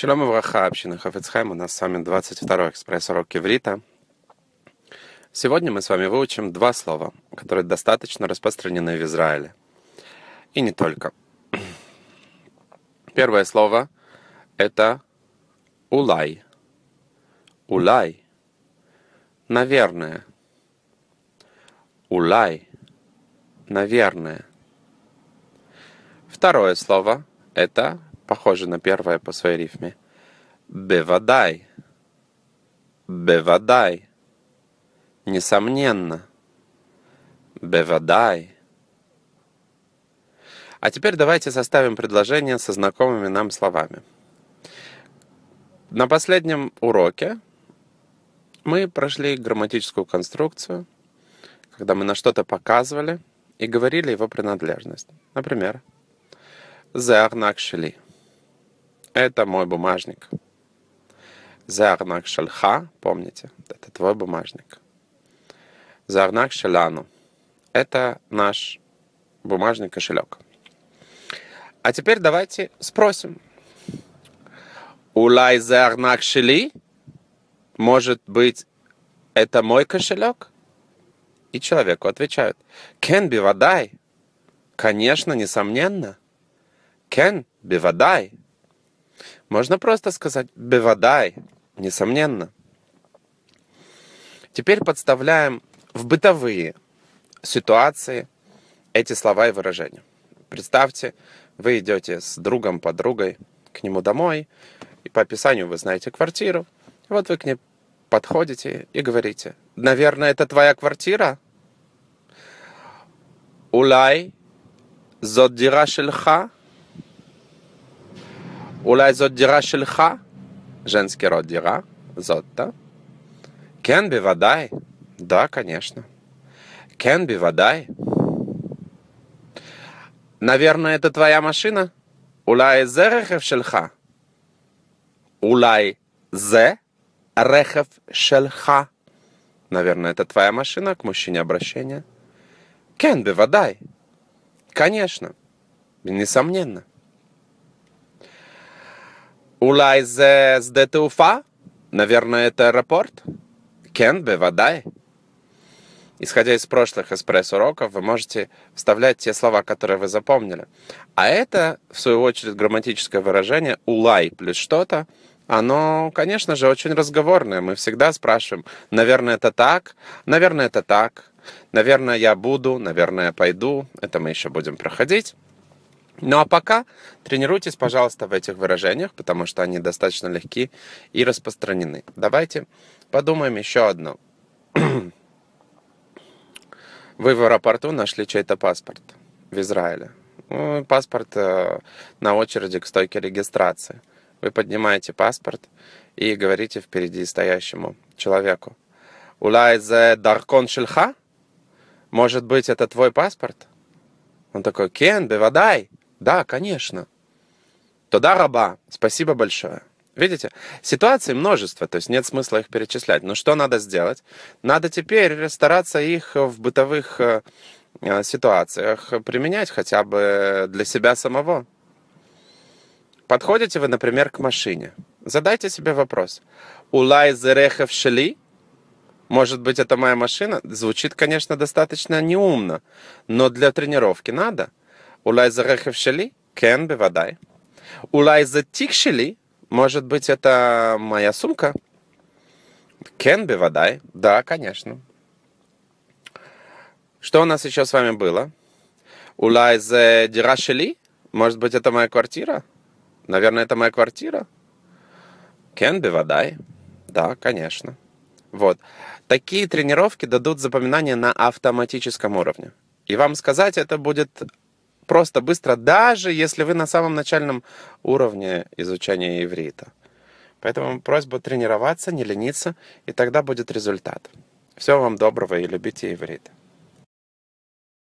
Шалом Ивраха, община Хафицхайм. У нас с вами 22-й экспресс-урок Кеврита. Сегодня мы с вами выучим два слова, которые достаточно распространены в Израиле. И не только. Первое слово — это «улай». «Улай» — «наверное». «Улай» — «наверное». Второе слово — это похоже на первое по своей рифме. Бевадай. Бевадай. Несомненно. Бевадай. А теперь давайте составим предложение со знакомыми нам словами. На последнем уроке мы прошли грамматическую конструкцию, когда мы на что-то показывали и говорили его принадлежность. Например, «Зеарнакшили» Это мой бумажник. Зарнак шальха, помните, это твой бумажник. Зарнак шаляну. Это наш бумажный кошелек. А теперь давайте спросим. Улай зарнак шили, Может быть, это мой кошелек? И человеку отвечают. Кен бивадай. Конечно, несомненно. Кен бивадай. Можно просто сказать «бевадай», несомненно. Теперь подставляем в бытовые ситуации эти слова и выражения. Представьте, вы идете с другом, подругой к нему домой, и по описанию вы знаете квартиру. И вот вы к ней подходите и говорите, наверное, это твоя квартира? Улай, зоддира אולי זאת דירה שלך? ז'נסקי רוד דירה, זאת, да? כן, בוודאי. Да, конечно. Кен, бивадай. Наверное, это твоя машина? Улай зе рехев шельха. Улай зе рехев шельха. Наверное, это твоя машина к мужчине обращение. Кен, бивадай. Конечно. Несомненно. Улай זה שדה תעופה? Наверное, это аэропорт? Кен бы бевадай. Исходя из прошлых эспресс-уроков, вы можете вставлять те слова, которые вы запомнили. А это, в свою очередь, грамматическое выражение «улай» плюс что-то, оно, конечно же, очень разговорное. Мы всегда спрашиваем, наверное, это так, наверное, это так, наверное, я буду, наверное, я пойду. Это мы еще будем проходить. Ну а пока тренируйтесь, пожалуйста, в этих выражениях, потому что они достаточно легки и распространены. Давайте подумаем еще одно. Вы в аэропорту нашли чей-то паспорт в Израиле. Ну, паспорт э, на очереди к стойке регистрации. Вы поднимаете паспорт и говорите впереди стоящему человеку. Улайзе даркон шельха? Может быть, это твой паспорт? Он такой, Кен, бевадай. Да, конечно. Туда, раба. Спасибо большое. Видите, ситуаций множество, то есть нет смысла их перечислять. Но что надо сделать? Надо теперь стараться их в бытовых э, э, ситуациях применять хотя бы для себя самого. Подходите вы, например, к машине. Задайте себе вопрос. Улай зерехев шли? Может быть, это моя машина? Звучит, конечно, достаточно неумно, но для тренировки надо – אולי זה רכב שלי? כן, בוודאי. אולי זה תיק שלי? Может быть, это моя сумка? Кен, бевадай. Да, конечно. Что у нас еще с вами было? Улайз Дирашели? Может быть, это моя квартира? Наверное, это моя квартира? Кен, бевадай. Да, конечно. Вот. Такие тренировки дадут запоминание на автоматическом уровне. И вам сказать это будет просто быстро, даже если вы на самом начальном уровне изучения иврита. Поэтому просьба тренироваться, не лениться, и тогда будет результат. Всего вам доброго и любите иврита.